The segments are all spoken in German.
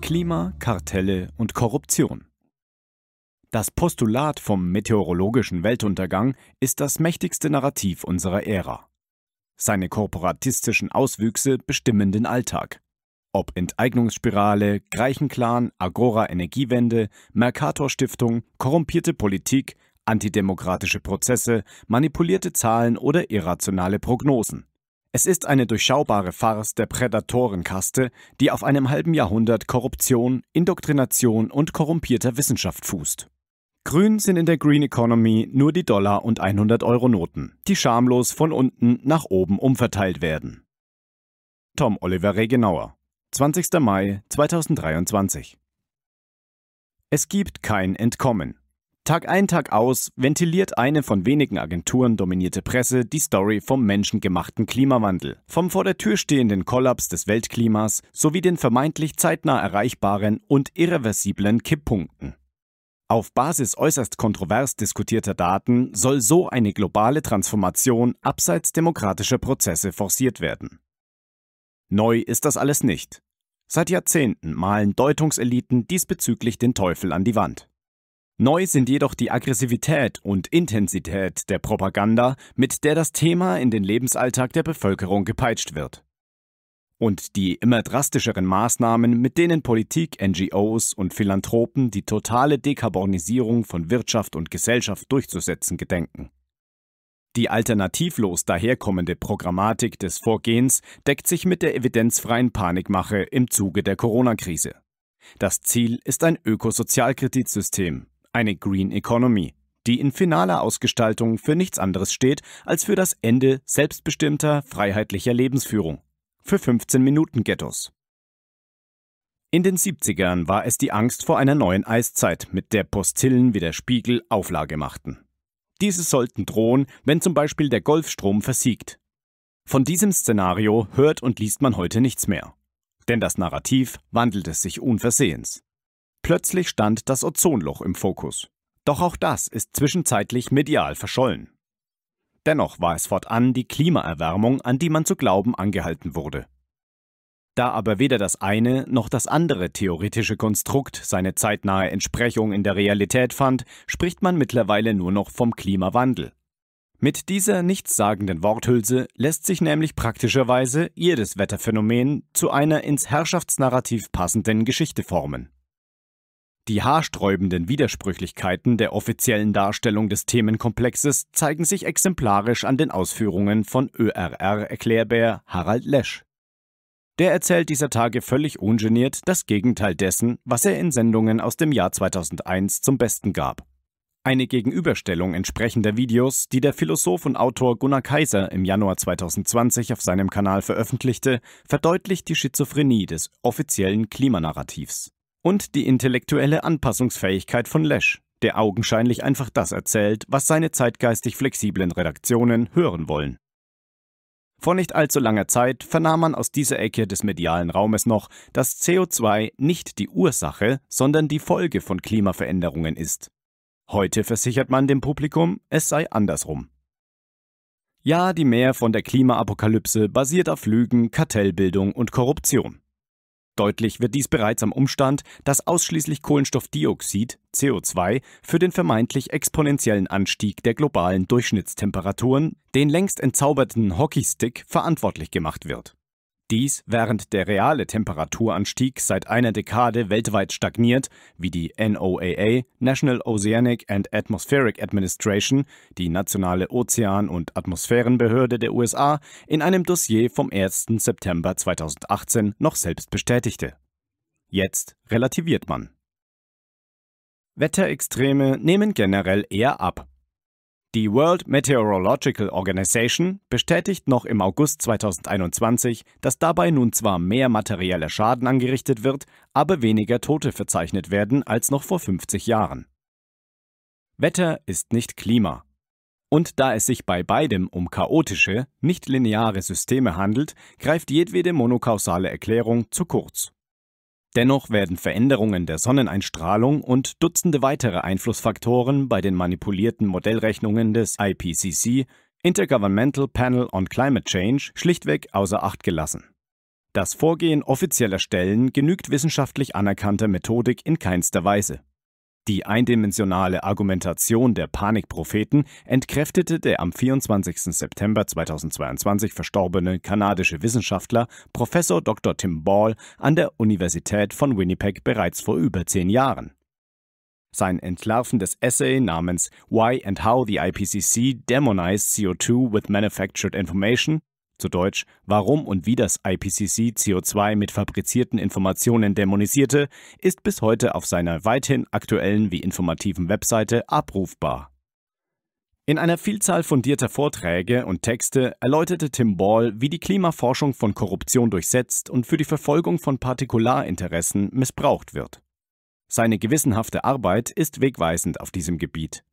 Klima, Kartelle und Korruption. Das Postulat vom meteorologischen Weltuntergang ist das mächtigste Narrativ unserer Ära. Seine korporatistischen Auswüchse bestimmen den Alltag. Ob Enteignungsspirale, Greichenclan, Agora Energiewende, Mercator Stiftung, korrumpierte Politik, antidemokratische Prozesse, manipulierte Zahlen oder irrationale Prognosen. Es ist eine durchschaubare Farce der Prädatorenkaste, die auf einem halben Jahrhundert Korruption, Indoktrination und korrumpierter Wissenschaft fußt. Grün sind in der Green Economy nur die Dollar- und 100-Euro-Noten, die schamlos von unten nach oben umverteilt werden. Tom Oliver Regenauer, 20. Mai 2023 Es gibt kein Entkommen. Tag ein, Tag aus ventiliert eine von wenigen Agenturen dominierte Presse die Story vom menschengemachten Klimawandel, vom vor der Tür stehenden Kollaps des Weltklimas sowie den vermeintlich zeitnah erreichbaren und irreversiblen Kipppunkten. Auf Basis äußerst kontrovers diskutierter Daten soll so eine globale Transformation abseits demokratischer Prozesse forciert werden. Neu ist das alles nicht. Seit Jahrzehnten malen Deutungseliten diesbezüglich den Teufel an die Wand. Neu sind jedoch die Aggressivität und Intensität der Propaganda, mit der das Thema in den Lebensalltag der Bevölkerung gepeitscht wird. Und die immer drastischeren Maßnahmen, mit denen Politik, NGOs und Philanthropen die totale Dekarbonisierung von Wirtschaft und Gesellschaft durchzusetzen gedenken. Die alternativlos daherkommende Programmatik des Vorgehens deckt sich mit der evidenzfreien Panikmache im Zuge der Corona-Krise. Das Ziel ist ein Ökosozialkreditsystem, eine Green Economy, die in finaler Ausgestaltung für nichts anderes steht als für das Ende selbstbestimmter, freiheitlicher Lebensführung. Für 15 Minuten Ghettos. In den 70ern war es die Angst vor einer neuen Eiszeit, mit der Postillen wie der Spiegel Auflage machten. Diese sollten drohen, wenn zum Beispiel der Golfstrom versiegt. Von diesem Szenario hört und liest man heute nichts mehr. Denn das Narrativ wandelte sich unversehens. Plötzlich stand das Ozonloch im Fokus. Doch auch das ist zwischenzeitlich medial verschollen. Dennoch war es fortan die Klimaerwärmung, an die man zu glauben angehalten wurde. Da aber weder das eine noch das andere theoretische Konstrukt seine zeitnahe Entsprechung in der Realität fand, spricht man mittlerweile nur noch vom Klimawandel. Mit dieser nichtssagenden Worthülse lässt sich nämlich praktischerweise jedes Wetterphänomen zu einer ins Herrschaftsnarrativ passenden Geschichte formen. Die haarsträubenden Widersprüchlichkeiten der offiziellen Darstellung des Themenkomplexes zeigen sich exemplarisch an den Ausführungen von ÖRR-Erklärbär Harald Lesch. Der erzählt dieser Tage völlig ungeniert das Gegenteil dessen, was er in Sendungen aus dem Jahr 2001 zum Besten gab. Eine Gegenüberstellung entsprechender Videos, die der Philosoph und Autor Gunnar Kaiser im Januar 2020 auf seinem Kanal veröffentlichte, verdeutlicht die Schizophrenie des offiziellen Klimanarrativs und die intellektuelle Anpassungsfähigkeit von Lesch, der augenscheinlich einfach das erzählt, was seine zeitgeistig flexiblen Redaktionen hören wollen. Vor nicht allzu langer Zeit vernahm man aus dieser Ecke des medialen Raumes noch, dass CO2 nicht die Ursache, sondern die Folge von Klimaveränderungen ist. Heute versichert man dem Publikum, es sei andersrum. Ja, die Mehr von der Klimaapokalypse basiert auf Lügen, Kartellbildung und Korruption. Deutlich wird dies bereits am Umstand, dass ausschließlich Kohlenstoffdioxid (CO2) für den vermeintlich exponentiellen Anstieg der globalen Durchschnittstemperaturen, den längst entzauberten Hockeystick, verantwortlich gemacht wird dies, während der reale Temperaturanstieg seit einer Dekade weltweit stagniert, wie die NOAA, National Oceanic and Atmospheric Administration, die nationale Ozean- und Atmosphärenbehörde der USA, in einem Dossier vom 1. September 2018 noch selbst bestätigte. Jetzt relativiert man. Wetterextreme nehmen generell eher ab, die World Meteorological Organization bestätigt noch im August 2021, dass dabei nun zwar mehr materieller Schaden angerichtet wird, aber weniger Tote verzeichnet werden als noch vor 50 Jahren. Wetter ist nicht Klima. Und da es sich bei beidem um chaotische, nicht lineare Systeme handelt, greift jedwede monokausale Erklärung zu kurz. Dennoch werden Veränderungen der Sonneneinstrahlung und Dutzende weitere Einflussfaktoren bei den manipulierten Modellrechnungen des IPCC Intergovernmental Panel on Climate Change schlichtweg außer Acht gelassen. Das Vorgehen offizieller Stellen genügt wissenschaftlich anerkannter Methodik in keinster Weise. Die eindimensionale Argumentation der Panikpropheten entkräftete der am 24. September 2022 verstorbene kanadische Wissenschaftler Professor Dr. Tim Ball an der Universität von Winnipeg bereits vor über zehn Jahren. Sein entlarvendes Essay namens Why and How the IPCC Demonized CO2 with Manufactured Information zu Deutsch, warum und wie das IPCC CO2 mit fabrizierten Informationen dämonisierte, ist bis heute auf seiner weithin aktuellen wie informativen Webseite abrufbar. In einer Vielzahl fundierter Vorträge und Texte erläuterte Tim Ball, wie die Klimaforschung von Korruption durchsetzt und für die Verfolgung von Partikularinteressen missbraucht wird. Seine gewissenhafte Arbeit ist wegweisend auf diesem Gebiet.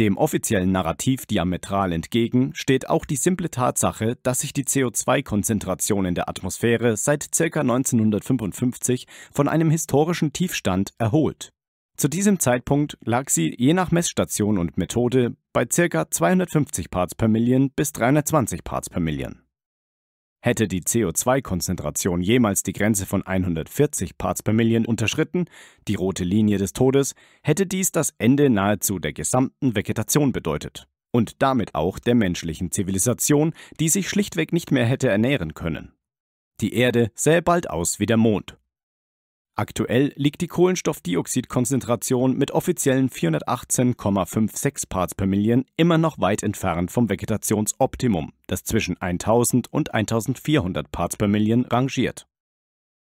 Dem offiziellen Narrativ diametral entgegen steht auch die simple Tatsache, dass sich die CO2-Konzentration in der Atmosphäre seit ca. 1955 von einem historischen Tiefstand erholt. Zu diesem Zeitpunkt lag sie je nach Messstation und Methode bei ca. 250 Parts per Million bis 320 Parts per Million. Hätte die CO2-Konzentration jemals die Grenze von 140 Parts per Million unterschritten, die rote Linie des Todes, hätte dies das Ende nahezu der gesamten Vegetation bedeutet. Und damit auch der menschlichen Zivilisation, die sich schlichtweg nicht mehr hätte ernähren können. Die Erde sähe bald aus wie der Mond, Aktuell liegt die Kohlenstoffdioxidkonzentration mit offiziellen 418,56 Parts per Million immer noch weit entfernt vom Vegetationsoptimum, das zwischen 1000 und 1400 Parts per Million rangiert.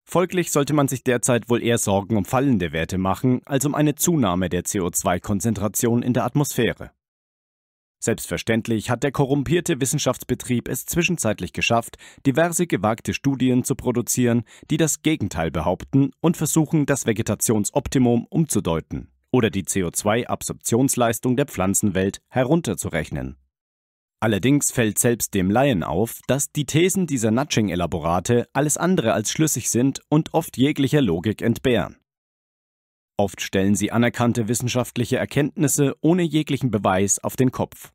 Folglich sollte man sich derzeit wohl eher Sorgen um fallende Werte machen, als um eine Zunahme der CO2-Konzentration in der Atmosphäre. Selbstverständlich hat der korrumpierte Wissenschaftsbetrieb es zwischenzeitlich geschafft, diverse gewagte Studien zu produzieren, die das Gegenteil behaupten und versuchen, das Vegetationsoptimum umzudeuten oder die CO2-Absorptionsleistung der Pflanzenwelt herunterzurechnen. Allerdings fällt selbst dem Laien auf, dass die Thesen dieser Nudging-Elaborate alles andere als schlüssig sind und oft jeglicher Logik entbehren. Oft stellen sie anerkannte wissenschaftliche Erkenntnisse ohne jeglichen Beweis auf den Kopf.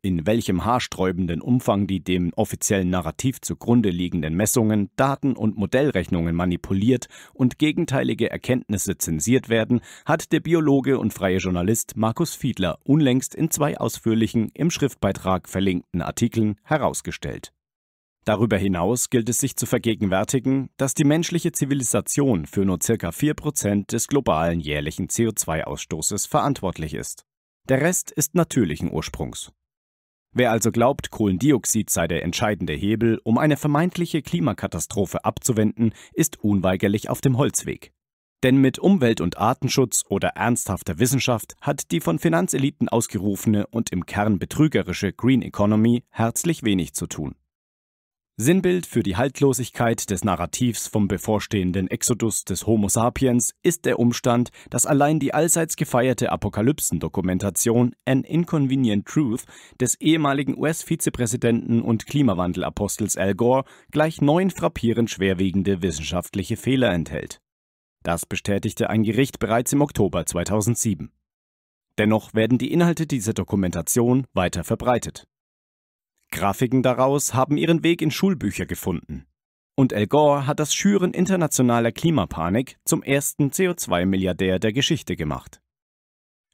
In welchem haarsträubenden Umfang die dem offiziellen Narrativ zugrunde liegenden Messungen, Daten und Modellrechnungen manipuliert und gegenteilige Erkenntnisse zensiert werden, hat der Biologe und freie Journalist Markus Fiedler unlängst in zwei ausführlichen, im Schriftbeitrag verlinkten Artikeln herausgestellt. Darüber hinaus gilt es sich zu vergegenwärtigen, dass die menschliche Zivilisation für nur ca. 4% des globalen jährlichen CO2-Ausstoßes verantwortlich ist. Der Rest ist natürlichen Ursprungs. Wer also glaubt, Kohlendioxid sei der entscheidende Hebel, um eine vermeintliche Klimakatastrophe abzuwenden, ist unweigerlich auf dem Holzweg. Denn mit Umwelt- und Artenschutz oder ernsthafter Wissenschaft hat die von Finanzeliten ausgerufene und im Kern betrügerische Green Economy herzlich wenig zu tun. Sinnbild für die Haltlosigkeit des Narrativs vom bevorstehenden Exodus des Homo sapiens ist der Umstand, dass allein die allseits gefeierte Apokalypsendokumentation An Inconvenient Truth des ehemaligen US-Vizepräsidenten und Klimawandelapostels Al Gore gleich neun frappierend schwerwiegende wissenschaftliche Fehler enthält. Das bestätigte ein Gericht bereits im Oktober 2007. Dennoch werden die Inhalte dieser Dokumentation weiter verbreitet. Grafiken daraus haben ihren Weg in Schulbücher gefunden. Und Al Gore hat das Schüren internationaler Klimapanik zum ersten CO2-Milliardär der Geschichte gemacht.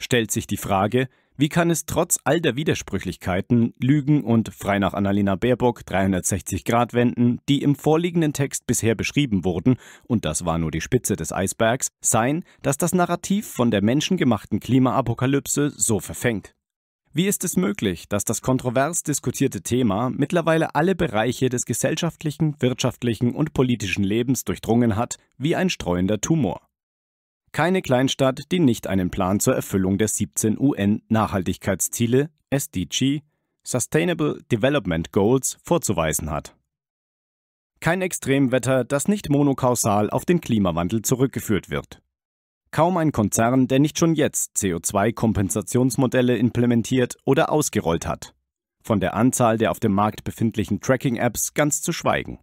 Stellt sich die Frage, wie kann es trotz all der Widersprüchlichkeiten, Lügen und frei nach Annalena Baerbock 360-Grad-Wenden, die im vorliegenden Text bisher beschrieben wurden, und das war nur die Spitze des Eisbergs, sein, dass das Narrativ von der menschengemachten Klimaapokalypse so verfängt? Wie ist es möglich, dass das kontrovers diskutierte Thema mittlerweile alle Bereiche des gesellschaftlichen, wirtschaftlichen und politischen Lebens durchdrungen hat, wie ein streuender Tumor? Keine Kleinstadt, die nicht einen Plan zur Erfüllung der 17 UN-Nachhaltigkeitsziele SDG Sustainable Development Goals vorzuweisen hat. Kein Extremwetter, das nicht monokausal auf den Klimawandel zurückgeführt wird. Kaum ein Konzern, der nicht schon jetzt CO2-Kompensationsmodelle implementiert oder ausgerollt hat. Von der Anzahl der auf dem Markt befindlichen Tracking-Apps ganz zu schweigen.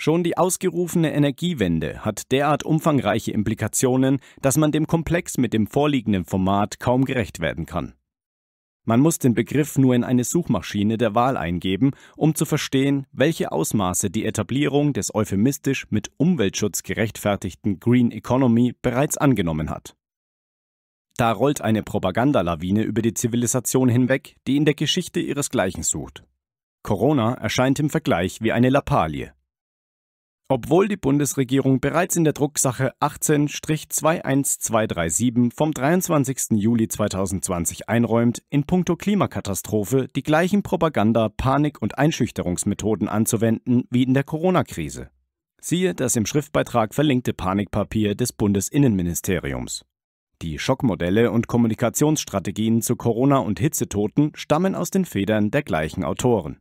Schon die ausgerufene Energiewende hat derart umfangreiche Implikationen, dass man dem Komplex mit dem vorliegenden Format kaum gerecht werden kann. Man muss den Begriff nur in eine Suchmaschine der Wahl eingeben, um zu verstehen, welche Ausmaße die Etablierung des euphemistisch mit Umweltschutz gerechtfertigten Green Economy bereits angenommen hat. Da rollt eine Propagandalawine über die Zivilisation hinweg, die in der Geschichte ihresgleichen sucht. Corona erscheint im Vergleich wie eine Lappalie obwohl die Bundesregierung bereits in der Drucksache 18-21237 vom 23. Juli 2020 einräumt, in puncto Klimakatastrophe die gleichen Propaganda-, Panik- und Einschüchterungsmethoden anzuwenden wie in der Corona-Krise. Siehe das im Schriftbeitrag verlinkte Panikpapier des Bundesinnenministeriums. Die Schockmodelle und Kommunikationsstrategien zu Corona und Hitzetoten stammen aus den Federn der gleichen Autoren.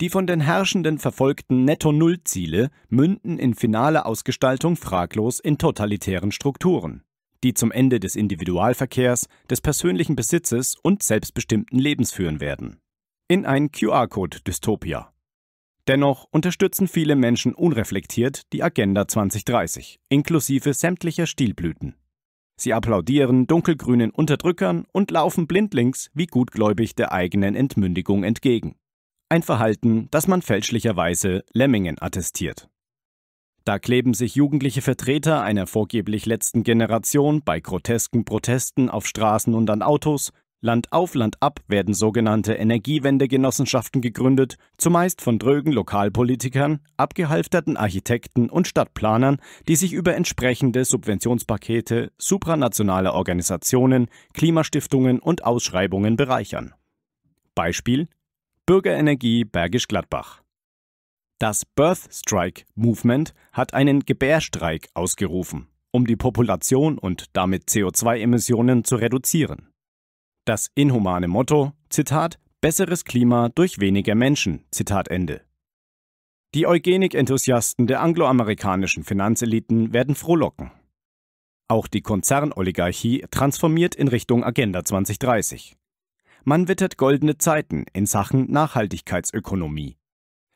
Die von den Herrschenden verfolgten Netto-Null-Ziele münden in finaler Ausgestaltung fraglos in totalitären Strukturen, die zum Ende des Individualverkehrs, des persönlichen Besitzes und selbstbestimmten Lebens führen werden. In ein QR-Code-Dystopia. Dennoch unterstützen viele Menschen unreflektiert die Agenda 2030, inklusive sämtlicher Stilblüten. Sie applaudieren dunkelgrünen Unterdrückern und laufen blindlings wie gutgläubig der eigenen Entmündigung entgegen. Ein Verhalten, das man fälschlicherweise Lemmingen attestiert. Da kleben sich jugendliche Vertreter einer vorgeblich letzten Generation bei grotesken Protesten auf Straßen und an Autos, Land auf Land ab werden sogenannte Energiewendegenossenschaften gegründet, zumeist von drögen Lokalpolitikern, abgehalfterten Architekten und Stadtplanern, die sich über entsprechende Subventionspakete supranationaler Organisationen, Klimastiftungen und Ausschreibungen bereichern. Beispiel Bürgerenergie Bergisch Gladbach. Das Birth Strike Movement hat einen Gebärstreik ausgerufen, um die Population und damit CO2-Emissionen zu reduzieren. Das inhumane Motto, Zitat, besseres Klima durch weniger Menschen, Zitat Ende. Die Eugenik-Enthusiasten der angloamerikanischen Finanzeliten werden frohlocken. Auch die Konzernoligarchie transformiert in Richtung Agenda 2030. Man wittert goldene Zeiten in Sachen Nachhaltigkeitsökonomie.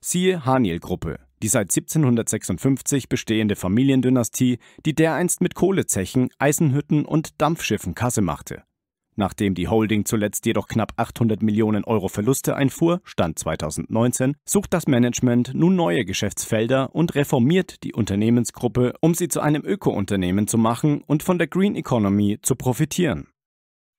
Siehe Haniel-Gruppe, die seit 1756 bestehende Familiendynastie, die dereinst mit Kohlezechen, Eisenhütten und Dampfschiffen Kasse machte. Nachdem die Holding zuletzt jedoch knapp 800 Millionen Euro Verluste einfuhr, Stand 2019, sucht das Management nun neue Geschäftsfelder und reformiert die Unternehmensgruppe, um sie zu einem Ökounternehmen zu machen und von der Green Economy zu profitieren.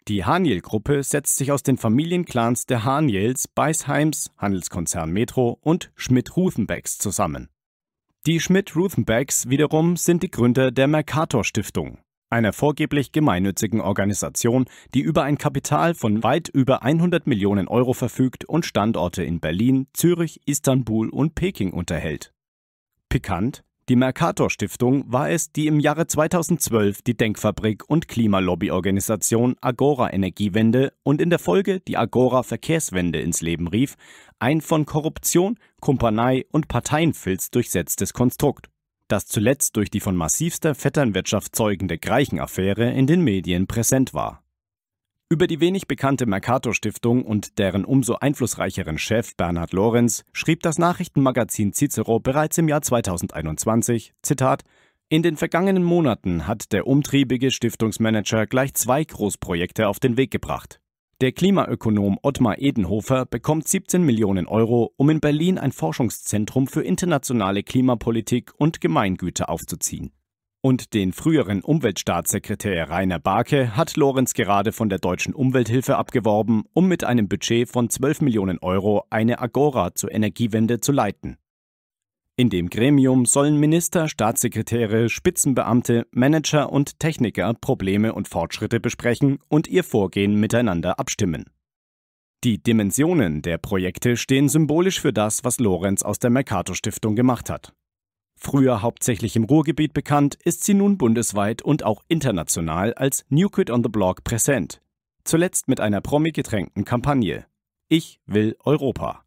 Die Haniel-Gruppe setzt sich aus den Familienclans der Haniels, Beisheims, Handelskonzern Metro und Schmidt-Ruthenbecks zusammen. Die Schmidt-Ruthenbecks wiederum sind die Gründer der Mercator-Stiftung, einer vorgeblich gemeinnützigen Organisation, die über ein Kapital von weit über 100 Millionen Euro verfügt und Standorte in Berlin, Zürich, Istanbul und Peking unterhält. Pikant, die Mercator Stiftung war es, die im Jahre 2012 die Denkfabrik und Klimalobbyorganisation Agora Energiewende und in der Folge die Agora Verkehrswende ins Leben rief, ein von Korruption, Kumpanei und Parteienfilz durchsetztes Konstrukt, das zuletzt durch die von massivster Vetternwirtschaft zeugende Greichen-Affäre in den Medien präsent war über die wenig bekannte Mercator Stiftung und deren umso einflussreicheren Chef Bernhard Lorenz schrieb das Nachrichtenmagazin Cicero bereits im Jahr 2021, Zitat, in den vergangenen Monaten hat der umtriebige Stiftungsmanager gleich zwei Großprojekte auf den Weg gebracht. Der Klimaökonom Ottmar Edenhofer bekommt 17 Millionen Euro, um in Berlin ein Forschungszentrum für internationale Klimapolitik und Gemeingüter aufzuziehen und den früheren Umweltstaatssekretär Rainer Barke hat Lorenz gerade von der deutschen Umwelthilfe abgeworben, um mit einem Budget von 12 Millionen Euro eine Agora zur Energiewende zu leiten. In dem Gremium sollen Minister, Staatssekretäre, Spitzenbeamte, Manager und Techniker Probleme und Fortschritte besprechen und ihr Vorgehen miteinander abstimmen. Die Dimensionen der Projekte stehen symbolisch für das, was Lorenz aus der Mercator Stiftung gemacht hat. Früher hauptsächlich im Ruhrgebiet bekannt, ist sie nun bundesweit und auch international als New Kid on the Block präsent. Zuletzt mit einer promi-getränkten Kampagne. Ich will Europa.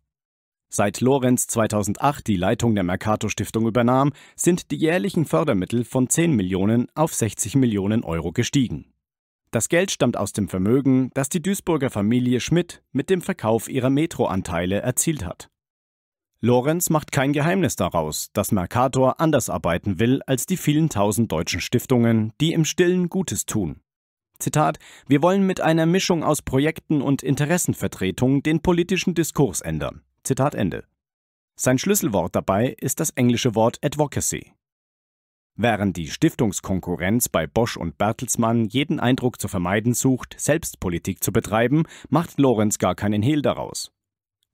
Seit Lorenz 2008 die Leitung der mercato Stiftung übernahm, sind die jährlichen Fördermittel von 10 Millionen auf 60 Millionen Euro gestiegen. Das Geld stammt aus dem Vermögen, das die Duisburger Familie Schmidt mit dem Verkauf ihrer Metro-Anteile erzielt hat. Lorenz macht kein Geheimnis daraus, dass Mercator anders arbeiten will als die vielen tausend deutschen Stiftungen, die im stillen Gutes tun. Zitat, wir wollen mit einer Mischung aus Projekten und Interessenvertretung den politischen Diskurs ändern. Zitat Ende. Sein Schlüsselwort dabei ist das englische Wort Advocacy. Während die Stiftungskonkurrenz bei Bosch und Bertelsmann jeden Eindruck zu vermeiden sucht, selbst Politik zu betreiben, macht Lorenz gar keinen Hehl daraus.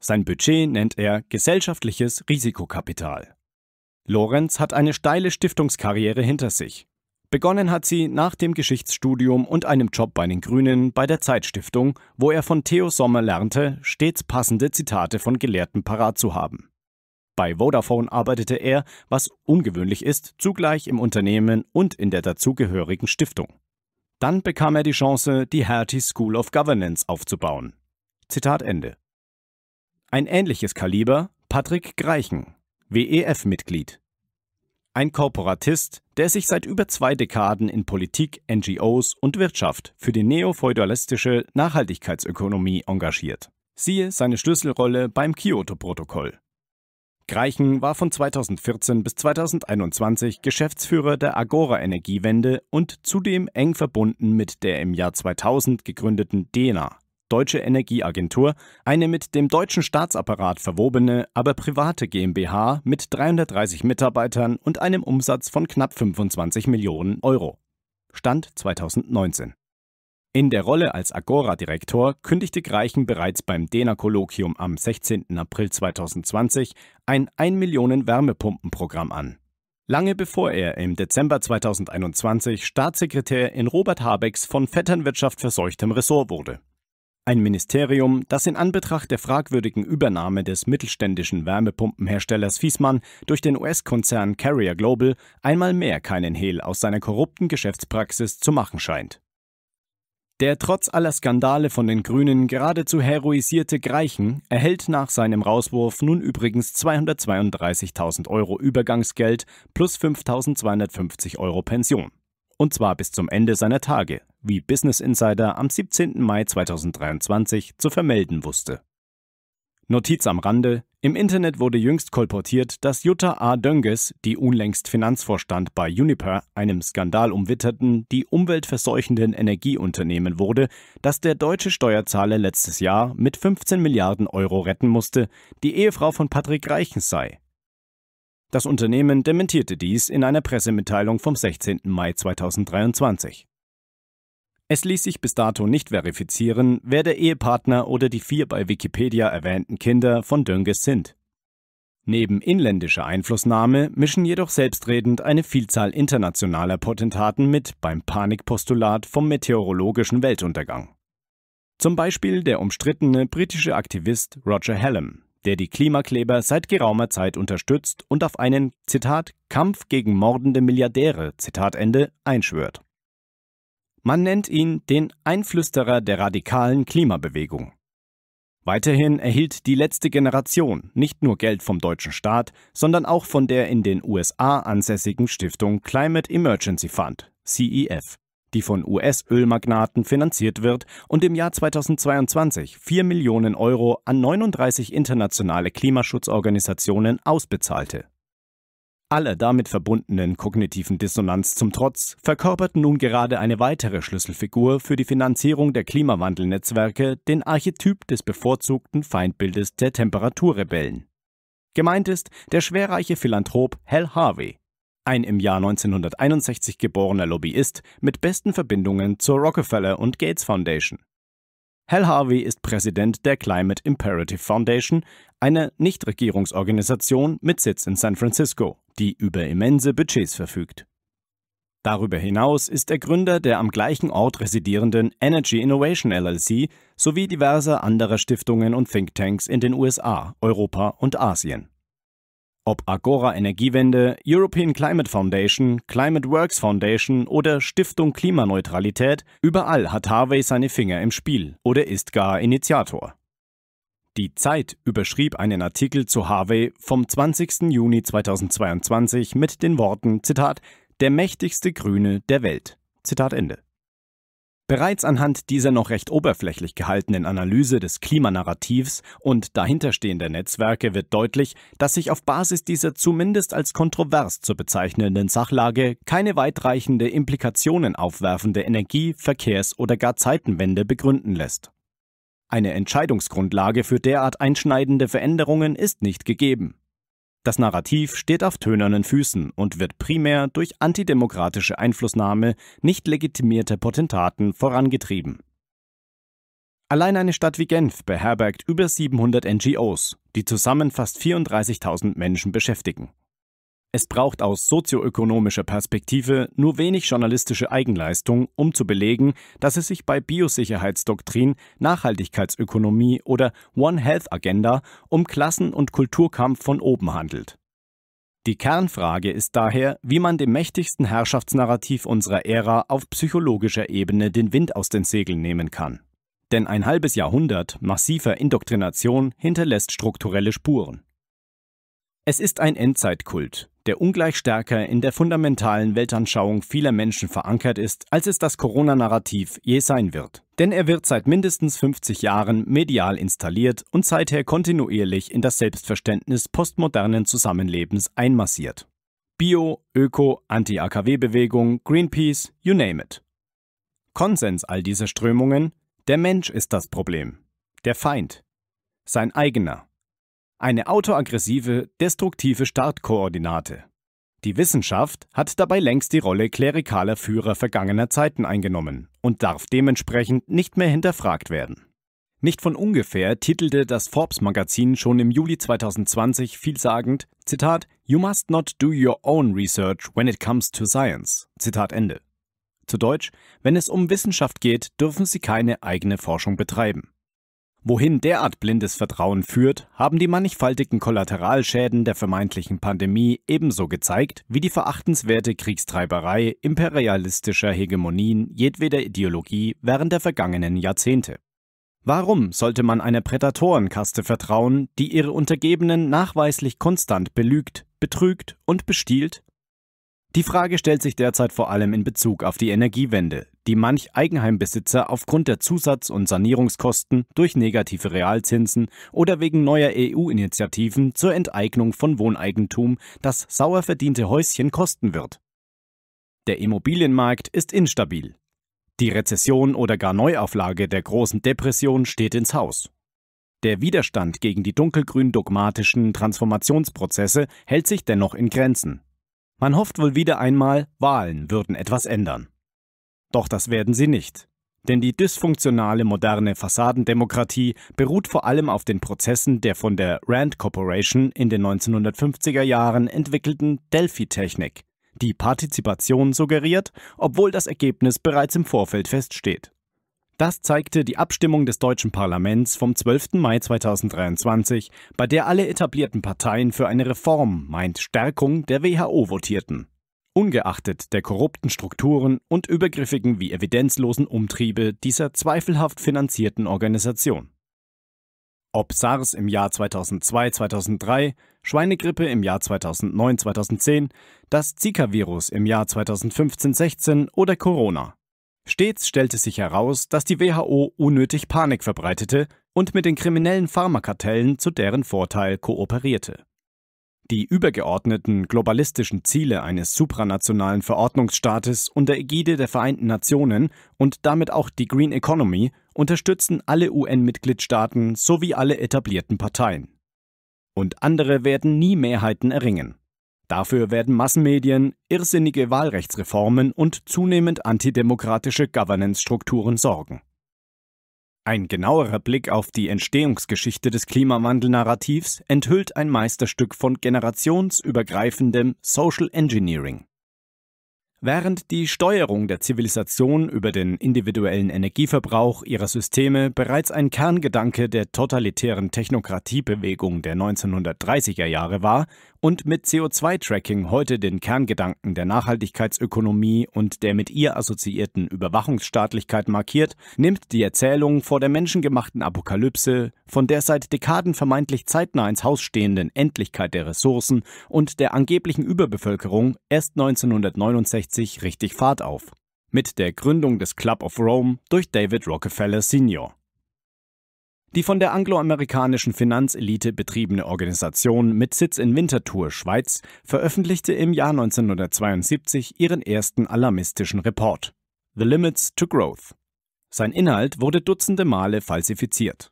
Sein Budget nennt er gesellschaftliches Risikokapital. Lorenz hat eine steile Stiftungskarriere hinter sich. Begonnen hat sie nach dem Geschichtsstudium und einem Job bei den Grünen bei der Zeitstiftung, wo er von Theo Sommer lernte, stets passende Zitate von Gelehrten parat zu haben. Bei Vodafone arbeitete er, was ungewöhnlich ist, zugleich im Unternehmen und in der dazugehörigen Stiftung. Dann bekam er die Chance, die Hertie School of Governance aufzubauen. Zitat Ende. Ein ähnliches Kaliber Patrick Greichen, WEF-Mitglied. Ein Korporatist, der sich seit über zwei Dekaden in Politik, NGOs und Wirtschaft für die neofeudalistische Nachhaltigkeitsökonomie engagiert. Siehe seine Schlüsselrolle beim Kyoto-Protokoll. Greichen war von 2014 bis 2021 Geschäftsführer der Agora Energiewende und zudem eng verbunden mit der im Jahr 2000 gegründeten DENA, Deutsche Energieagentur, eine mit dem deutschen Staatsapparat verwobene, aber private GmbH mit 330 Mitarbeitern und einem Umsatz von knapp 25 Millionen Euro. Stand 2019. In der Rolle als Agora-Direktor kündigte Greichen bereits beim DENA-Kolloquium am 16. April 2020 ein 1 Millionen Wärmepumpenprogramm an. Lange bevor er im Dezember 2021 Staatssekretär in Robert Habecks von Vetternwirtschaft verseuchtem Ressort wurde. Ein Ministerium, das in Anbetracht der fragwürdigen Übernahme des mittelständischen Wärmepumpenherstellers Fiesmann durch den US-Konzern Carrier Global einmal mehr keinen Hehl aus seiner korrupten Geschäftspraxis zu machen scheint. Der trotz aller Skandale von den Grünen geradezu heroisierte Greichen erhält nach seinem Rauswurf nun übrigens 232.000 Euro Übergangsgeld plus 5.250 Euro Pension. Und zwar bis zum Ende seiner Tage, wie Business Insider am 17. Mai 2023 zu vermelden wusste. Notiz am Rande: Im Internet wurde jüngst kolportiert, dass Jutta A. Dönges, die unlängst Finanzvorstand bei Uniper, einem skandalumwitterten, die umweltverseuchenden Energieunternehmen wurde, das der deutsche Steuerzahler letztes Jahr mit 15 Milliarden Euro retten musste, die Ehefrau von Patrick Reichens sei. Das Unternehmen dementierte dies in einer Pressemitteilung vom 16. Mai 2023. Es ließ sich bis dato nicht verifizieren, wer der Ehepartner oder die vier bei Wikipedia erwähnten Kinder von Dönges sind. Neben inländischer Einflussnahme mischen jedoch selbstredend eine Vielzahl internationaler Potentaten mit beim Panikpostulat vom meteorologischen Weltuntergang. Zum Beispiel der umstrittene britische Aktivist Roger Hallam, der die Klimakleber seit geraumer Zeit unterstützt und auf einen, Zitat, Kampf gegen mordende Milliardäre, Zitat Ende, einschwört. Man nennt ihn den Einflüsterer der radikalen Klimabewegung. Weiterhin erhielt die letzte Generation nicht nur Geld vom deutschen Staat, sondern auch von der in den USA ansässigen Stiftung Climate Emergency Fund, CEF, die von US-Ölmagnaten finanziert wird und im Jahr 2022 4 Millionen Euro an 39 internationale Klimaschutzorganisationen ausbezahlte. Alle damit verbundenen kognitiven Dissonanz zum Trotz verkörperten nun gerade eine weitere Schlüsselfigur für die Finanzierung der Klimawandelnetzwerke, den Archetyp des bevorzugten Feindbildes der Temperaturrebellen. Gemeint ist der schwerreiche Philanthrop Hal Harvey, ein im Jahr 1961 geborener Lobbyist mit besten Verbindungen zur Rockefeller und Gates Foundation. Hal Harvey ist Präsident der Climate Imperative Foundation, eine Nichtregierungsorganisation mit Sitz in San Francisco, die über immense Budgets verfügt. Darüber hinaus ist er Gründer der am gleichen Ort residierenden Energy Innovation LLC sowie diverser anderer Stiftungen und Thinktanks in den USA, Europa und Asien. Ob Agora Energiewende, European Climate Foundation, Climate Works Foundation oder Stiftung Klimaneutralität, überall hat Harvey seine Finger im Spiel oder ist gar Initiator. Die Zeit überschrieb einen Artikel zu Harvey vom 20. Juni 2022 mit den Worten Zitat Der mächtigste Grüne der Welt. Zitat Ende. Bereits anhand dieser noch recht oberflächlich gehaltenen Analyse des Klimanarrativs und dahinterstehender Netzwerke wird deutlich, dass sich auf Basis dieser zumindest als kontrovers zu bezeichnenden Sachlage keine weitreichende Implikationen aufwerfende Energie-, Verkehrs- oder gar Zeitenwende begründen lässt. Eine Entscheidungsgrundlage für derart einschneidende Veränderungen ist nicht gegeben. Das Narrativ steht auf tönernen Füßen und wird primär durch antidemokratische Einflussnahme nicht legitimierter Potentaten vorangetrieben. Allein eine Stadt wie Genf beherbergt über 700 NGOs, die zusammen fast 34.000 Menschen beschäftigen es braucht aus sozioökonomischer Perspektive nur wenig journalistische Eigenleistung, um zu belegen, dass es sich bei Biosicherheitsdoktrin, Nachhaltigkeitsökonomie oder One Health Agenda um Klassen- und Kulturkampf von oben handelt. Die Kernfrage ist daher, wie man dem mächtigsten Herrschaftsnarrativ unserer Ära auf psychologischer Ebene den Wind aus den Segeln nehmen kann. Denn ein halbes Jahrhundert massiver Indoktrination hinterlässt strukturelle Spuren. Es ist ein Endzeitkult, der ungleich stärker in der fundamentalen Weltanschauung vieler Menschen verankert ist, als es das Corona-Narrativ je sein wird. Denn er wird seit mindestens 50 Jahren medial installiert und seither kontinuierlich in das Selbstverständnis postmodernen Zusammenlebens einmassiert. Bio, Öko, Anti-AKW-Bewegung, Greenpeace, you name it. Konsens all dieser Strömungen, der Mensch ist das Problem. Der Feind. Sein eigener eine autoaggressive, destruktive Startkoordinate. Die Wissenschaft hat dabei längst die Rolle klerikaler Führer vergangener Zeiten eingenommen und darf dementsprechend nicht mehr hinterfragt werden. Nicht von ungefähr titelte das Forbes-Magazin schon im Juli 2020 vielsagend, Zitat, You must not do your own research when it comes to science. Zitat Ende. Zu Deutsch, wenn es um Wissenschaft geht, dürfen Sie keine eigene Forschung betreiben. Wohin derart blindes Vertrauen führt, haben die mannigfaltigen Kollateralschäden der vermeintlichen Pandemie ebenso gezeigt wie die verachtenswerte Kriegstreiberei imperialistischer Hegemonien jedweder Ideologie während der vergangenen Jahrzehnte. Warum sollte man einer Prädatorenkaste vertrauen, die ihre Untergebenen nachweislich konstant belügt, betrügt und bestiehlt die Frage stellt sich derzeit vor allem in Bezug auf die Energiewende, die manch Eigenheimbesitzer aufgrund der Zusatz- und Sanierungskosten durch negative Realzinsen oder wegen neuer EU-Initiativen zur Enteignung von Wohneigentum das sauer verdiente Häuschen kosten wird. Der Immobilienmarkt ist instabil. Die Rezession oder gar Neuauflage der großen Depression steht ins Haus. Der Widerstand gegen die dunkelgrün dogmatischen Transformationsprozesse hält sich dennoch in Grenzen. Man hofft wohl wieder einmal, Wahlen würden etwas ändern. Doch das werden sie nicht. Denn die dysfunktionale moderne Fassadendemokratie beruht vor allem auf den Prozessen der von der Rand Corporation in den 1950er Jahren entwickelten Delphi-Technik, die Partizipation suggeriert, obwohl das Ergebnis bereits im Vorfeld feststeht. Das zeigte die Abstimmung des deutschen Parlaments vom 12. Mai 2023, bei der alle etablierten Parteien für eine Reform, meint Stärkung, der WHO votierten. Ungeachtet der korrupten Strukturen und übergriffigen wie evidenzlosen Umtriebe dieser zweifelhaft finanzierten Organisation. Ob SARS im Jahr 2002, 2003, Schweinegrippe im Jahr 2009, 2010, das Zika-Virus im Jahr 2015, 16 oder Corona – Stets stellte sich heraus, dass die WHO unnötig Panik verbreitete und mit den kriminellen Pharmakartellen zu deren Vorteil kooperierte. Die übergeordneten globalistischen Ziele eines supranationalen Verordnungsstaates unter Ägide der Vereinten Nationen und damit auch die Green Economy unterstützen alle UN-Mitgliedstaaten sowie alle etablierten Parteien. Und andere werden nie Mehrheiten erringen. Dafür werden Massenmedien, irrsinnige Wahlrechtsreformen und zunehmend antidemokratische Governance-Strukturen sorgen. Ein genauerer Blick auf die Entstehungsgeschichte des Klimawandelnarrativs enthüllt ein Meisterstück von generationsübergreifendem Social Engineering. Während die Steuerung der Zivilisation über den individuellen Energieverbrauch ihrer Systeme bereits ein Kerngedanke der totalitären Technokratiebewegung der 1930er Jahre war und mit CO2-Tracking heute den Kerngedanken der Nachhaltigkeitsökonomie und der mit ihr assoziierten Überwachungsstaatlichkeit markiert, nimmt die Erzählung vor der menschengemachten Apokalypse von der seit Dekaden vermeintlich zeitnah ins Haus stehenden Endlichkeit der Ressourcen und der angeblichen Überbevölkerung erst 1969 1860 richtig Fahrt auf. Mit der Gründung des Club of Rome durch David Rockefeller Sr. Die von der angloamerikanischen Finanzelite betriebene Organisation mit Sitz in Winterthur, Schweiz, veröffentlichte im Jahr 1972 ihren ersten alarmistischen Report The Limits to Growth. Sein Inhalt wurde dutzende Male falsifiziert.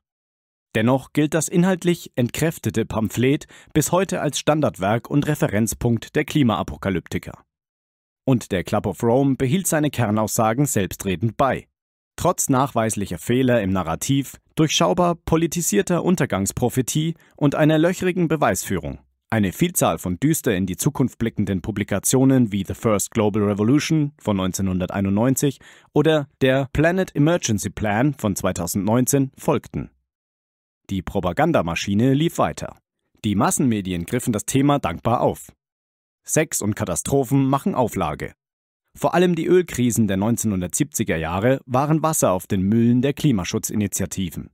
Dennoch gilt das inhaltlich entkräftete Pamphlet bis heute als Standardwerk und Referenzpunkt der Klimaapokalyptiker. Und der Club of Rome behielt seine Kernaussagen selbstredend bei. Trotz nachweislicher Fehler im Narrativ, durchschaubar politisierter Untergangsprophetie und einer löchrigen Beweisführung. Eine Vielzahl von düster in die Zukunft blickenden Publikationen wie The First Global Revolution von 1991 oder der Planet Emergency Plan von 2019 folgten. Die Propagandamaschine lief weiter. Die Massenmedien griffen das Thema dankbar auf. Sex und Katastrophen machen Auflage. Vor allem die Ölkrisen der 1970er Jahre waren Wasser auf den Mühlen der Klimaschutzinitiativen.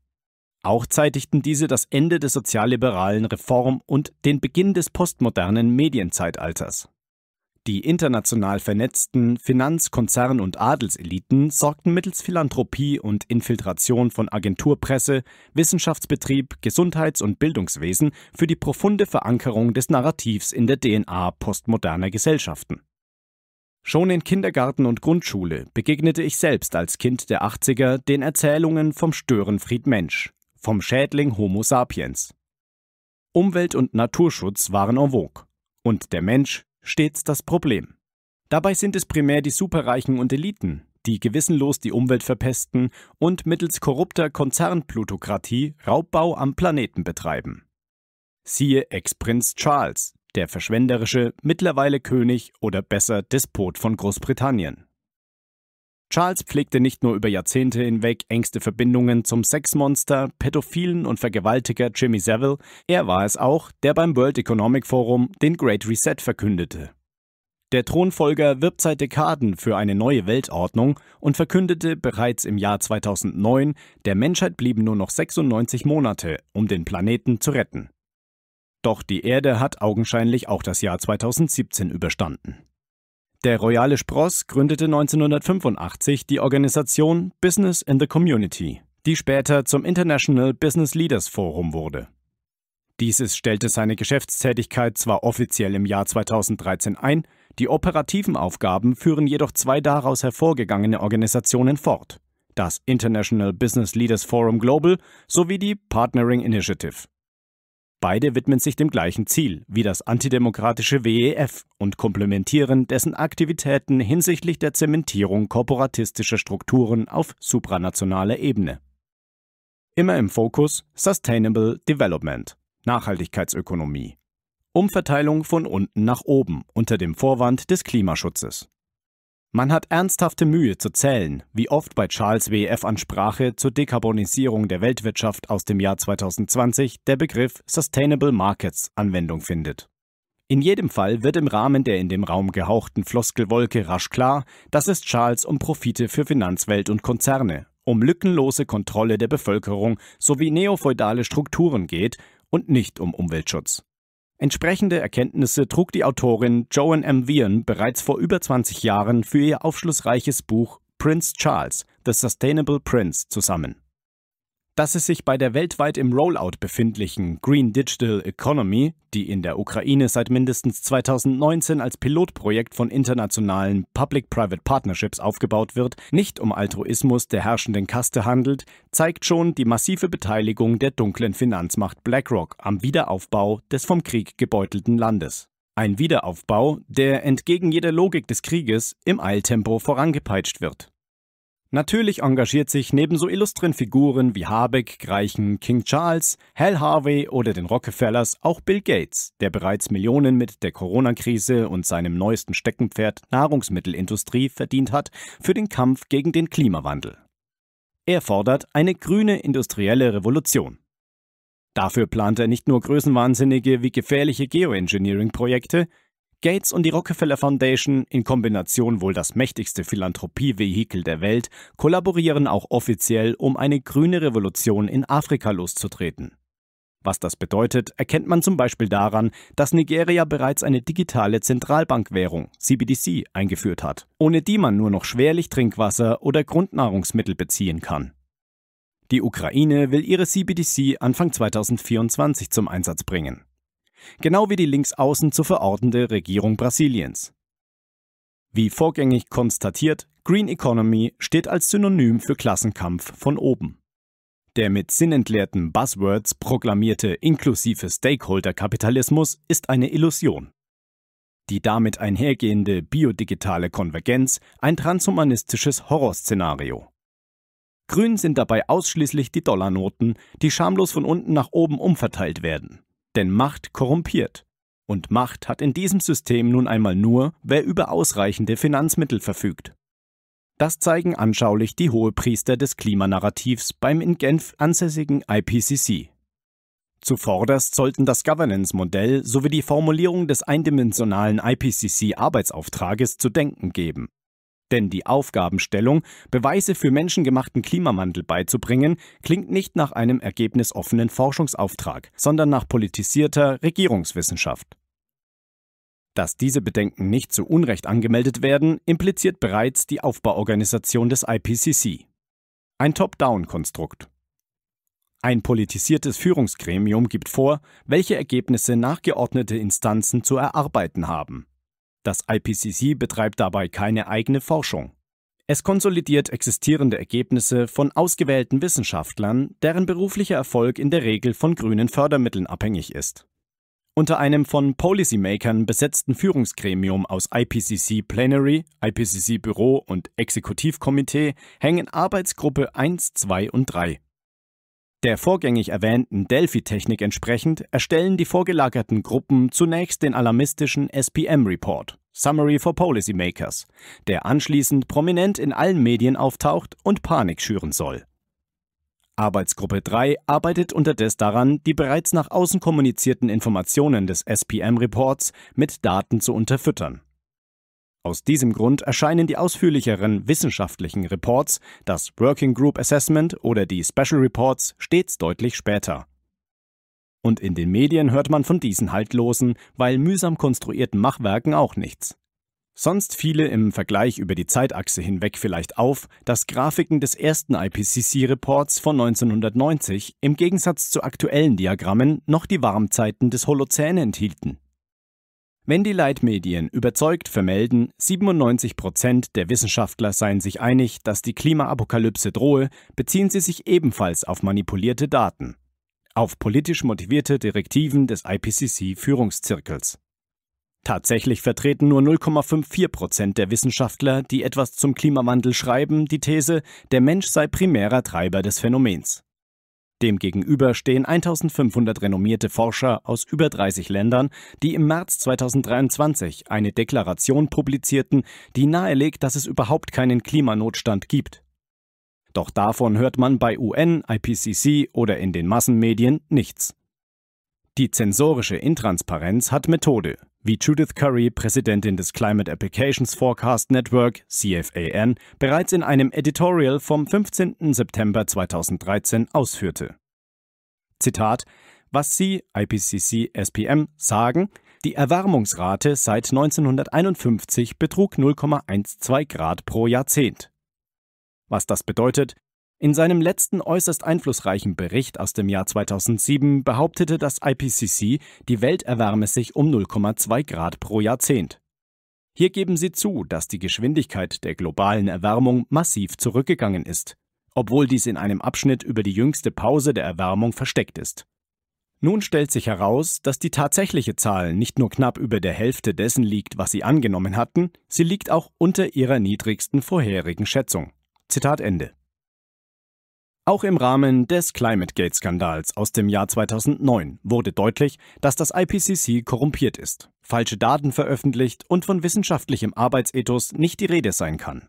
Auch zeitigten diese das Ende der sozialliberalen Reform- und den Beginn des postmodernen Medienzeitalters. Die international vernetzten Finanz-, Konzern- und Adelseliten sorgten mittels Philanthropie und Infiltration von Agenturpresse, Wissenschaftsbetrieb, Gesundheits- und Bildungswesen für die profunde Verankerung des Narrativs in der DNA postmoderner Gesellschaften. Schon in Kindergarten und Grundschule begegnete ich selbst als Kind der 80er den Erzählungen vom Störenfried Mensch, vom Schädling Homo sapiens. Umwelt- und Naturschutz waren en vogue. Und der Mensch stets das Problem. Dabei sind es primär die Superreichen und Eliten, die gewissenlos die Umwelt verpesten und mittels korrupter Konzernplutokratie Raubbau am Planeten betreiben. Siehe Ex-Prinz Charles, der verschwenderische, mittlerweile König oder besser Despot von Großbritannien. Charles pflegte nicht nur über Jahrzehnte hinweg engste Verbindungen zum Sexmonster, Pädophilen und Vergewaltiger Jimmy Savile, er war es auch, der beim World Economic Forum den Great Reset verkündete. Der Thronfolger wirbt seit Dekaden für eine neue Weltordnung und verkündete bereits im Jahr 2009, der Menschheit blieben nur noch 96 Monate, um den Planeten zu retten. Doch die Erde hat augenscheinlich auch das Jahr 2017 überstanden. Der royale Spross gründete 1985 die Organisation Business in the Community, die später zum International Business Leaders Forum wurde. Dieses stellte seine Geschäftstätigkeit zwar offiziell im Jahr 2013 ein, die operativen Aufgaben führen jedoch zwei daraus hervorgegangene Organisationen fort, das International Business Leaders Forum Global sowie die Partnering Initiative. Beide widmen sich dem gleichen Ziel wie das antidemokratische WEF und komplementieren dessen Aktivitäten hinsichtlich der Zementierung korporatistischer Strukturen auf supranationaler Ebene. Immer im Fokus Sustainable Development, Nachhaltigkeitsökonomie. Umverteilung von unten nach oben unter dem Vorwand des Klimaschutzes. Man hat ernsthafte Mühe zu zählen, wie oft bei Charles WF Ansprache zur Dekarbonisierung der Weltwirtschaft aus dem Jahr 2020 der Begriff Sustainable Markets Anwendung findet. In jedem Fall wird im Rahmen der in dem Raum gehauchten Floskelwolke rasch klar, dass es Charles um Profite für Finanzwelt und Konzerne, um lückenlose Kontrolle der Bevölkerung sowie neofeudale Strukturen geht und nicht um Umweltschutz. Entsprechende Erkenntnisse trug die Autorin Joan M. Vian bereits vor über 20 Jahren für ihr aufschlussreiches Buch Prince Charles, The Sustainable Prince zusammen dass es sich bei der weltweit im Rollout befindlichen Green Digital Economy, die in der Ukraine seit mindestens 2019 als Pilotprojekt von internationalen Public-Private Partnerships aufgebaut wird, nicht um Altruismus der herrschenden Kaste handelt, zeigt schon die massive Beteiligung der dunklen Finanzmacht BlackRock am Wiederaufbau des vom Krieg gebeutelten Landes. Ein Wiederaufbau, der entgegen jeder Logik des Krieges im Eiltempo vorangepeitscht wird. Natürlich engagiert sich neben so illustren Figuren wie Habeck, Greichen, King Charles, Hal Harvey oder den Rockefellers auch Bill Gates, der bereits Millionen mit der Corona-Krise und seinem neuesten Steckenpferd Nahrungsmittelindustrie verdient hat für den Kampf gegen den Klimawandel. Er fordert eine grüne industrielle Revolution. Dafür plant er nicht nur größenwahnsinnige wie gefährliche Geoengineering-Projekte, Gates und die Rockefeller Foundation, in Kombination wohl das mächtigste Philanthropievehikel der Welt, kollaborieren auch offiziell, um eine grüne Revolution in Afrika loszutreten. Was das bedeutet, erkennt man zum Beispiel daran, dass Nigeria bereits eine digitale Zentralbankwährung, CBDC, eingeführt hat, ohne die man nur noch schwerlich Trinkwasser oder Grundnahrungsmittel beziehen kann. Die Ukraine will ihre CBDC Anfang 2024 zum Einsatz bringen genau wie die linksaußen zu verordnende Regierung Brasiliens. Wie vorgängig konstatiert, Green Economy steht als Synonym für Klassenkampf von oben. Der mit sinnentleerten Buzzwords proklamierte inklusive Stakeholder-Kapitalismus ist eine Illusion. Die damit einhergehende biodigitale Konvergenz ein transhumanistisches Horrorszenario. Grün sind dabei ausschließlich die Dollarnoten, die schamlos von unten nach oben umverteilt werden. Denn Macht korrumpiert. Und Macht hat in diesem System nun einmal nur, wer über ausreichende Finanzmittel verfügt. Das zeigen anschaulich die Hohepriester des Klimanarrativs beim in Genf ansässigen IPCC. Zuvorderst sollten das Governance-Modell sowie die Formulierung des eindimensionalen IPCC-Arbeitsauftrages zu denken geben denn die Aufgabenstellung, Beweise für menschengemachten Klimawandel beizubringen, klingt nicht nach einem ergebnisoffenen Forschungsauftrag, sondern nach politisierter Regierungswissenschaft. Dass diese Bedenken nicht zu Unrecht angemeldet werden, impliziert bereits die Aufbauorganisation des IPCC. Ein Top-Down-Konstrukt. Ein politisiertes Führungsgremium gibt vor, welche Ergebnisse nachgeordnete Instanzen zu erarbeiten haben. Das IPCC betreibt dabei keine eigene Forschung. Es konsolidiert existierende Ergebnisse von ausgewählten Wissenschaftlern, deren beruflicher Erfolg in der Regel von grünen Fördermitteln abhängig ist. Unter einem von Policymakern besetzten Führungsgremium aus IPCC Plenary, IPCC Büro und Exekutivkomitee hängen Arbeitsgruppe 1, 2 und 3. Der vorgängig erwähnten Delphi-Technik entsprechend erstellen die vorgelagerten Gruppen zunächst den alarmistischen SPM-Report, Summary for Policymakers, der anschließend prominent in allen Medien auftaucht und Panik schüren soll. Arbeitsgruppe 3 arbeitet unterdessen daran, die bereits nach außen kommunizierten Informationen des SPM-Reports mit Daten zu unterfüttern aus diesem Grund erscheinen die ausführlicheren wissenschaftlichen Reports, das Working Group Assessment oder die Special Reports stets deutlich später. Und in den Medien hört man von diesen haltlosen, weil mühsam konstruierten Machwerken auch nichts. Sonst fiele im Vergleich über die Zeitachse hinweg vielleicht auf, dass Grafiken des ersten IPCC-Reports von 1990 im Gegensatz zu aktuellen Diagrammen noch die Warmzeiten des Holozän enthielten. Wenn die Leitmedien überzeugt vermelden, 97 Prozent der Wissenschaftler seien sich einig, dass die Klimaapokalypse drohe, beziehen sie sich ebenfalls auf manipulierte Daten. Auf politisch motivierte Direktiven des IPCC-Führungszirkels. Tatsächlich vertreten nur 0,54 Prozent der Wissenschaftler, die etwas zum Klimawandel schreiben, die These, der Mensch sei primärer Treiber des Phänomens. Demgegenüber stehen 1500 renommierte Forscher aus über 30 Ländern, die im März 2023 eine Deklaration publizierten, die nahelegt, dass es überhaupt keinen Klimanotstand gibt. Doch davon hört man bei UN, IPCC oder in den Massenmedien nichts. Die zensorische Intransparenz hat Methode. Wie Judith Curry, Präsidentin des Climate Applications Forecast Network, CFAN, bereits in einem Editorial vom 15. September 2013 ausführte. Zitat: Was Sie, IPCC SPM, sagen, die Erwärmungsrate seit 1951 betrug 0,12 Grad pro Jahrzehnt. Was das bedeutet, in seinem letzten äußerst einflussreichen Bericht aus dem Jahr 2007 behauptete das IPCC, die Welt erwärme sich um 0,2 Grad pro Jahrzehnt. Hier geben sie zu, dass die Geschwindigkeit der globalen Erwärmung massiv zurückgegangen ist, obwohl dies in einem Abschnitt über die jüngste Pause der Erwärmung versteckt ist. Nun stellt sich heraus, dass die tatsächliche Zahl nicht nur knapp über der Hälfte dessen liegt, was sie angenommen hatten, sie liegt auch unter ihrer niedrigsten vorherigen Schätzung. Zitat Ende. Auch im Rahmen des ClimateGate-Skandals aus dem Jahr 2009 wurde deutlich, dass das IPCC korrumpiert ist, falsche Daten veröffentlicht und von wissenschaftlichem Arbeitsethos nicht die Rede sein kann.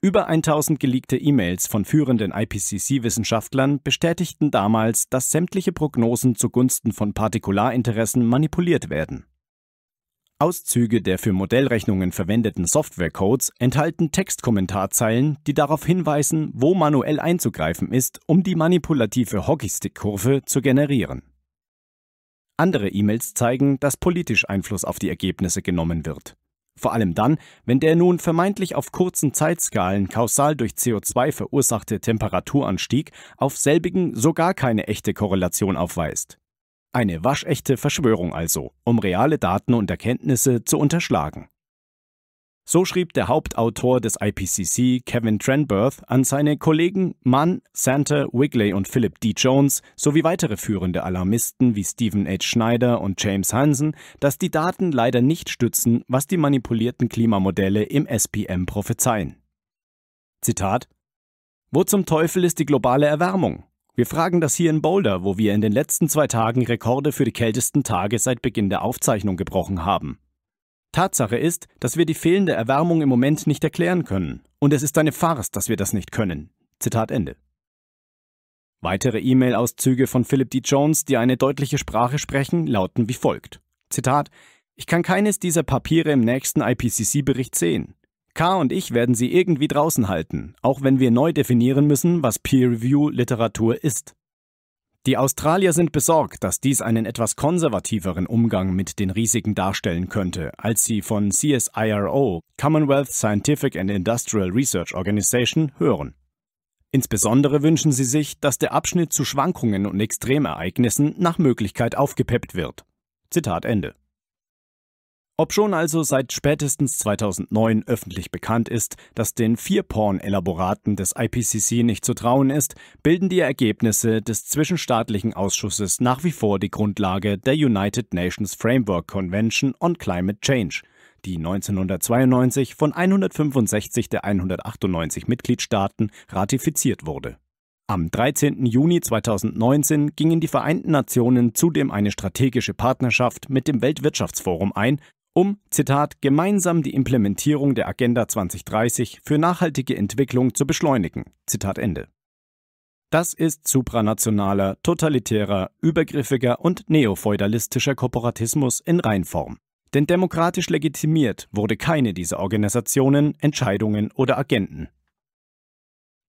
Über 1000 geleakte E-Mails von führenden IPCC-Wissenschaftlern bestätigten damals, dass sämtliche Prognosen zugunsten von Partikularinteressen manipuliert werden. Auszüge der für Modellrechnungen verwendeten Softwarecodes enthalten Textkommentarzeilen, die darauf hinweisen, wo manuell einzugreifen ist, um die manipulative Hockeystick-Kurve zu generieren. Andere E-Mails zeigen, dass politisch Einfluss auf die Ergebnisse genommen wird. Vor allem dann, wenn der nun vermeintlich auf kurzen Zeitskalen kausal durch CO2 verursachte Temperaturanstieg auf selbigen sogar keine echte Korrelation aufweist. Eine waschechte Verschwörung also, um reale Daten und Erkenntnisse zu unterschlagen. So schrieb der Hauptautor des IPCC, Kevin Trenberth, an seine Kollegen Mann, Santa, Wigley und Philip D. Jones sowie weitere führende Alarmisten wie Stephen H. Schneider und James Hansen, dass die Daten leider nicht stützen, was die manipulierten Klimamodelle im SPM prophezeien. Zitat: Wo zum Teufel ist die globale Erwärmung? Wir fragen das hier in Boulder, wo wir in den letzten zwei Tagen Rekorde für die kältesten Tage seit Beginn der Aufzeichnung gebrochen haben. Tatsache ist, dass wir die fehlende Erwärmung im Moment nicht erklären können. Und es ist eine Farce, dass wir das nicht können. Zitat Ende. Weitere E-Mail-Auszüge von Philip D. Jones, die eine deutliche Sprache sprechen, lauten wie folgt. Zitat Ich kann keines dieser Papiere im nächsten IPCC-Bericht sehen. K. und ich werden sie irgendwie draußen halten, auch wenn wir neu definieren müssen, was Peer-Review-Literatur ist. Die Australier sind besorgt, dass dies einen etwas konservativeren Umgang mit den Risiken darstellen könnte, als sie von CSIRO, Commonwealth Scientific and Industrial Research Organization, hören. Insbesondere wünschen sie sich, dass der Abschnitt zu Schwankungen und Extremereignissen nach Möglichkeit aufgepeppt wird. Zitat Ende. Ob schon also seit spätestens 2009 öffentlich bekannt ist, dass den vier Porn-Elaboraten des IPCC nicht zu trauen ist, bilden die Ergebnisse des zwischenstaatlichen Ausschusses nach wie vor die Grundlage der United Nations Framework Convention on Climate Change, die 1992 von 165 der 198 Mitgliedstaaten ratifiziert wurde. Am 13. Juni 2019 gingen die Vereinten Nationen zudem eine strategische Partnerschaft mit dem Weltwirtschaftsforum ein, um, Zitat, gemeinsam die Implementierung der Agenda 2030 für nachhaltige Entwicklung zu beschleunigen. Zitat Ende. Das ist supranationaler, totalitärer, übergriffiger und neofeudalistischer Korporatismus in Reinform. Denn demokratisch legitimiert wurde keine dieser Organisationen, Entscheidungen oder Agenten.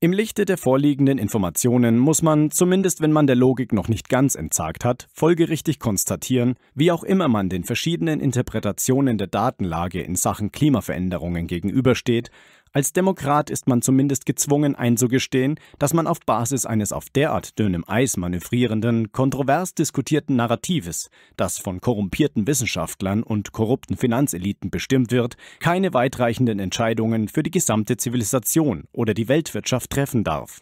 Im Lichte der vorliegenden Informationen muss man, zumindest wenn man der Logik noch nicht ganz entsagt hat, folgerichtig konstatieren, wie auch immer man den verschiedenen Interpretationen der Datenlage in Sachen Klimaveränderungen gegenübersteht, als Demokrat ist man zumindest gezwungen einzugestehen, dass man auf Basis eines auf derart dünnem Eis manövrierenden, kontrovers diskutierten Narratives, das von korrumpierten Wissenschaftlern und korrupten Finanzeliten bestimmt wird, keine weitreichenden Entscheidungen für die gesamte Zivilisation oder die Weltwirtschaft treffen darf.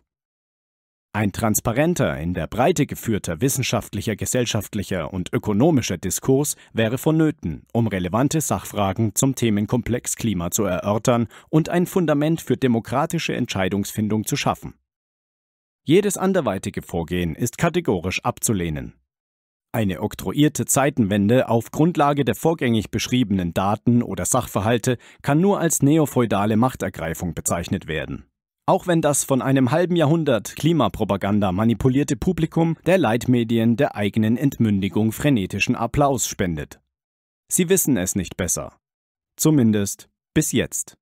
Ein transparenter, in der Breite geführter wissenschaftlicher, gesellschaftlicher und ökonomischer Diskurs wäre vonnöten, um relevante Sachfragen zum Themenkomplex Klima zu erörtern und ein Fundament für demokratische Entscheidungsfindung zu schaffen. Jedes anderweitige Vorgehen ist kategorisch abzulehnen. Eine oktroyierte Zeitenwende auf Grundlage der vorgängig beschriebenen Daten oder Sachverhalte kann nur als neofeudale Machtergreifung bezeichnet werden auch wenn das von einem halben Jahrhundert Klimapropaganda manipulierte Publikum der Leitmedien der eigenen Entmündigung frenetischen Applaus spendet. Sie wissen es nicht besser. Zumindest bis jetzt.